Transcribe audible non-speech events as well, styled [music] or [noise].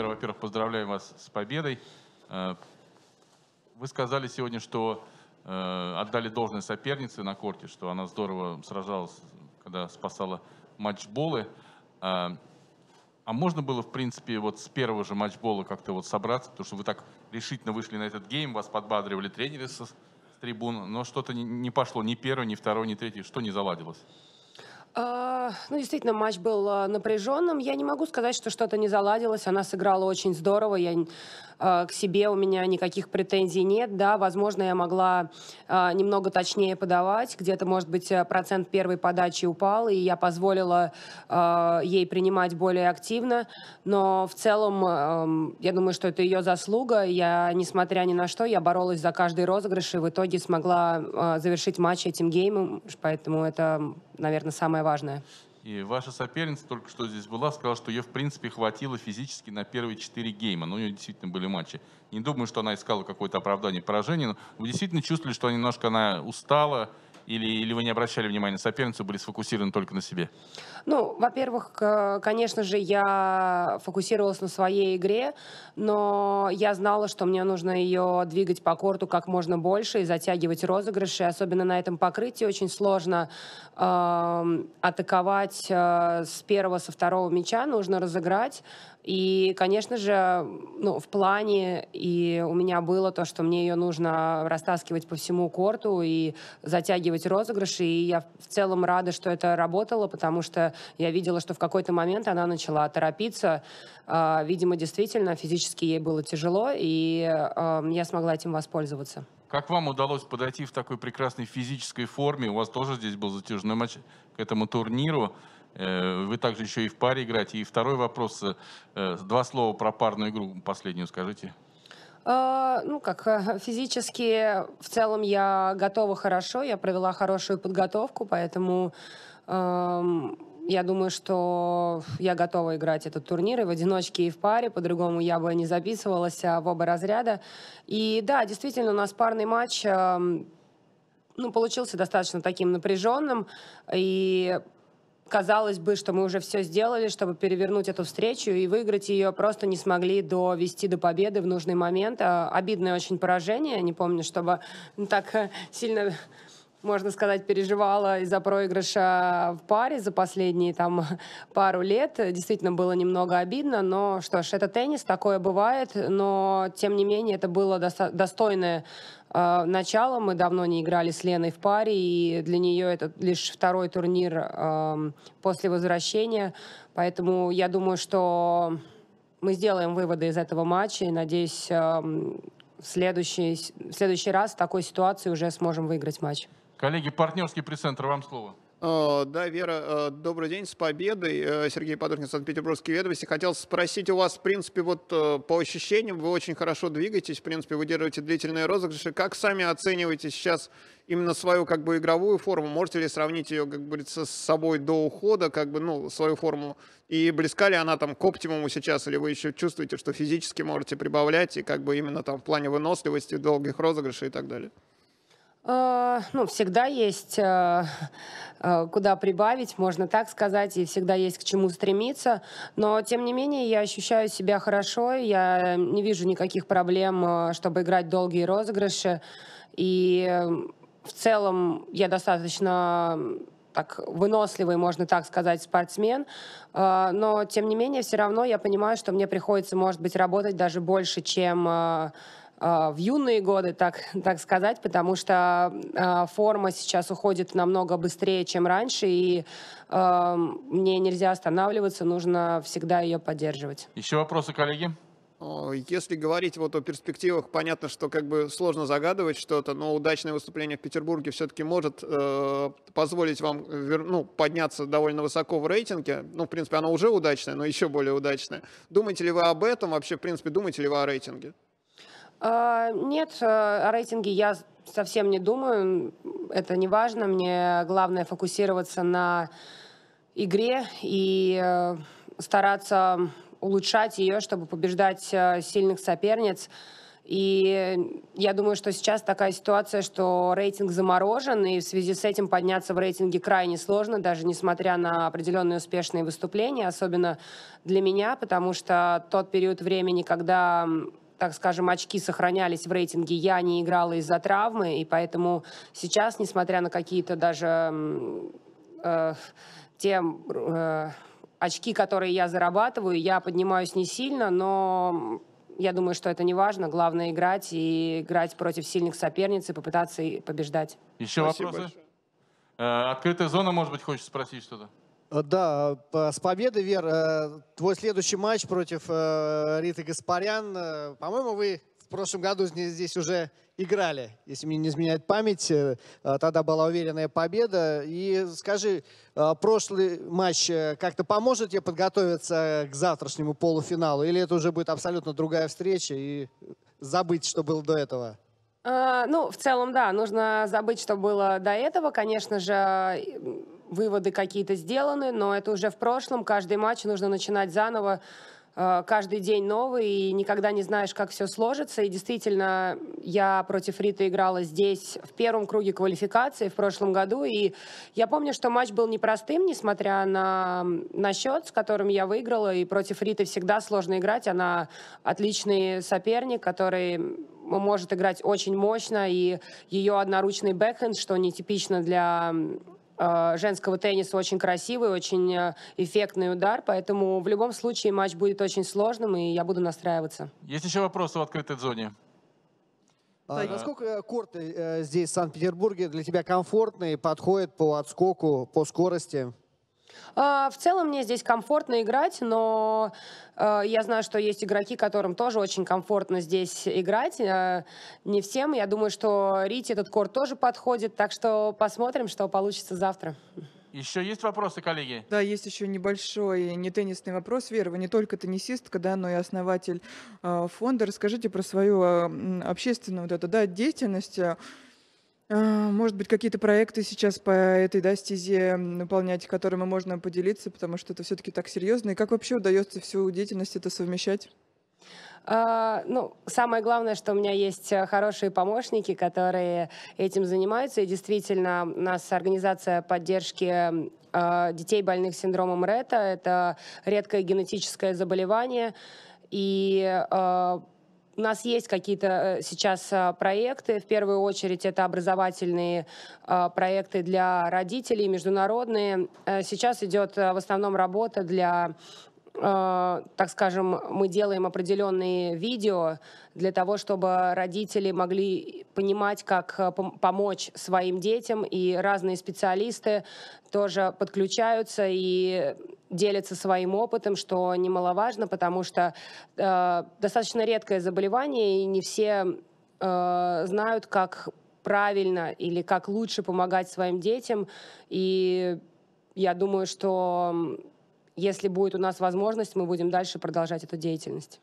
Вера, во-первых, поздравляю вас с победой. Э, вы сказали сегодня, что э, отдали должное сопернице на корте, что она здорово сражалась, когда спасала матчболы. Э, а можно было, в принципе, вот с первого же матчбола как-то вот собраться, потому что вы так решительно вышли на этот гейм, вас подбадривали тренеры с трибун, но что-то не пошло ни первый, ни второй, ни третий, что не заладилось? А, ну, действительно, матч был а, напряженным. Я не могу сказать, что что-то не заладилось. Она сыграла очень здорово. Я а, к себе у меня никаких претензий нет. Да, возможно, я могла немного точнее подавать. Где-то, может быть, э, процент первой подачи упал, и я позволила ей принимать более активно. Но в целом, я думаю, что это ее заслуга. Я, несмотря ни на что, я боролась за каждый розыгрыш, и в итоге смогла завершить матч этим геймом. Поэтому это, наверное, самое самое важное. И ваша соперница только что здесь была, сказала, что ее, в принципе, хватило физически на первые четыре гейма. Но ну, у нее действительно были матчи. Не думаю, что она искала какое-то оправдание поражения, но вы действительно чувствовали, что немножко она устала, или, или вы не обращали внимания соперницы были сфокусированы только на себе? Ну, во-первых, конечно же, я фокусировалась на своей игре, но я знала, что мне нужно ее двигать по корту как можно больше и затягивать розыгрыши. Особенно на этом покрытии очень сложно э, атаковать э, с первого, со второго мяча. Нужно разыграть. И, конечно же, ну, в плане и у меня было то, что мне ее нужно растаскивать по всему корту и затягивать быть розыгрыши, и я в целом рада, что это работало, потому что я видела, что в какой-то момент она начала торопиться. А, видимо, действительно, физически ей было тяжело, и а, я смогла этим воспользоваться. Как вам удалось подойти в такой прекрасной физической форме? У вас тоже здесь был затяжной матч к этому турниру. Э, вы также еще и в паре играете. И второй вопрос. Э, э, два слова про парную игру последнюю скажите. Э, ну, как э, физически, в целом я готова хорошо, я провела хорошую подготовку, поэтому эм, я думаю, что я готова играть этот турнир и в одиночке, и в паре. По-другому я бы не записывалась а в оба разряда. И да, действительно, у нас парный матч эм, ну, получился достаточно таким напряженным. И казалось бы, что мы уже все сделали, чтобы перевернуть эту встречу и выиграть ее, просто не смогли довести до победы в нужный момент. А, обидное очень поражение, не помню, чтобы ну, так э, сильно можно сказать, переживала из-за проигрыша в паре за последние там [laughs] пару лет. Действительно было немного обидно, но что ж, это теннис, такое бывает, но тем не менее это было доста- достойное э, начало. Мы давно не играли с Леной в паре, и для нее это лишь второй турнир э, после возвращения, поэтому я думаю, что мы сделаем выводы из этого матча и надеюсь. Э, в следующий, в следующий раз в такой ситуации уже сможем выиграть матч. Коллеги, партнерский пресс-центр, вам слово. Э, да, Вера, э, добрый день, с победой. Э, Сергей Подоркин, Санкт-Петербургские ведомости. Хотел спросить у вас, в принципе, вот по ощущениям, вы очень хорошо двигаетесь, в принципе, выдерживаете длительные розыгрыши. Как сами оцениваете сейчас именно свою как бы игровую форму? Можете ли сравнить ее, как говорится, с собой до ухода, как бы, ну, свою форму? И близка ли она там к оптимуму сейчас, или вы еще чувствуете, что физически можете прибавлять, и как бы именно там в плане выносливости, долгих розыгрышей и так далее? Э, ну, всегда есть э, э, куда прибавить, можно так сказать, и всегда есть к чему стремиться. Но, тем не менее, я ощущаю себя хорошо, я не вижу никаких проблем, чтобы играть долгие розыгрыши. И эм, в целом я достаточно так выносливый, можно так сказать, спортсмен. Но, тем не менее, все равно я понимаю, что мне приходится, может быть, работать даже больше, чем а, в юные годы, так, [laughs] так сказать, потому что а, форма сейчас уходит намного быстрее, чем раньше, и эм, мне нельзя останавливаться, нужно всегда ее поддерживать. Еще вопросы, коллеги? Если говорить вот о перспективах, понятно, что как бы сложно загадывать что-то, но удачное выступление в Петербурге все-таки может э, позволить вам вер... ну, подняться довольно высоко в рейтинге. Ну, в принципе, оно уже удачное, но еще более удачное. Думаете ли вы об этом? Вообще, в принципе, думаете ли вы о рейтинге? А, нет, э, о рейтинге я совсем не думаю. Это не важно. Мне главное фокусироваться на игре и э, стараться улучшать ее, чтобы побеждать э, сильных соперниц. И я думаю, что сейчас такая ситуация, что рейтинг заморожен, и в связи с этим подняться в рейтинге крайне сложно, даже несмотря на определенные успешные выступления, особенно для меня, потому что тот период времени, когда так скажем, очки сохранялись в рейтинге, я не играла из-за травмы, и поэтому сейчас, несмотря на какие-то даже э, те... Э, очки, которые я зарабатываю, я поднимаюсь не сильно, но я думаю, что это не важно. Главное играть и играть против сильных соперниц и попытаться побеждать. Еще Спасибо вопросы? Большое. Э, открытая зона, может быть, хочешь спросить что-то? Э, да, с победы, Вер. Э, твой следующий матч против э, Риты Гаспарян. По-моему, вы в прошлом году здесь уже играли, если мне не изменяет память. Тогда была уверенная победа. И скажи, прошлый матч как-то поможет тебе подготовиться к завтрашнему полуфиналу? Или это уже будет абсолютно другая встреча и забыть, что было до этого? Ну, в целом, да, нужно забыть, что было до этого. Конечно же, выводы какие-то сделаны, но это уже в прошлом. Каждый матч нужно начинать заново, э, каждый день новый, и никогда не знаешь, как все сложится. И действительно, я против Риты играла здесь в первом круге квалификации в прошлом году, и я помню, что матч был непростым, несмотря на, на счет, с которым я выиграла, и против Риты всегда сложно играть, она отличный соперник, который может играть очень мощно, и ее одноручный бэкхенд, что нетипично для Э, женского тенниса очень красивый, очень э, эффектный удар, поэтому в любом случае матч будет очень сложным, и я буду настраиваться. Есть еще вопросы в открытой зоне? Да, а, э, насколько корты э, здесь, в Санкт-Петербурге, для тебя комфортные, подходят по отскоку, по скорости? А, в целом мне здесь комфортно играть, но э, я знаю, что есть игроки, которым тоже очень комфортно здесь играть. Э, не всем. Я думаю, что Рите этот корт тоже подходит. Так что посмотрим, что получится завтра. Еще есть вопросы, коллеги? Да, есть еще небольшой не теннисный вопрос. Вера, вы не только теннисистка, да, но и основатель э, фонда. Расскажите про свою э, общественную вот эту, да, деятельность. А, может быть, какие-то проекты сейчас по этой да, стезе выполнять, которыми можно поделиться, потому что это все-таки так серьезно. И как вообще удается всю деятельность это совмещать? А, ну, самое главное, что у меня есть э, хорошие помощники, которые этим занимаются. И действительно, у нас организация поддержки а, детей больных синдромом Рета. Это редкое генетическое заболевание. И у нас есть какие-то э, сейчас а, проекты. В первую очередь это образовательные а, проекты для родителей, международные. Э, сейчас идет э, в основном работа для так скажем, мы делаем определенные видео для того, чтобы родители могли понимать, как помочь своим детям, и разные специалисты тоже подключаются и делятся своим опытом, что немаловажно, потому что э, достаточно редкое заболевание, и не все э, знают, как правильно или как лучше помогать своим детям. И я думаю, что если будет у нас возможность, мы будем дальше продолжать эту деятельность.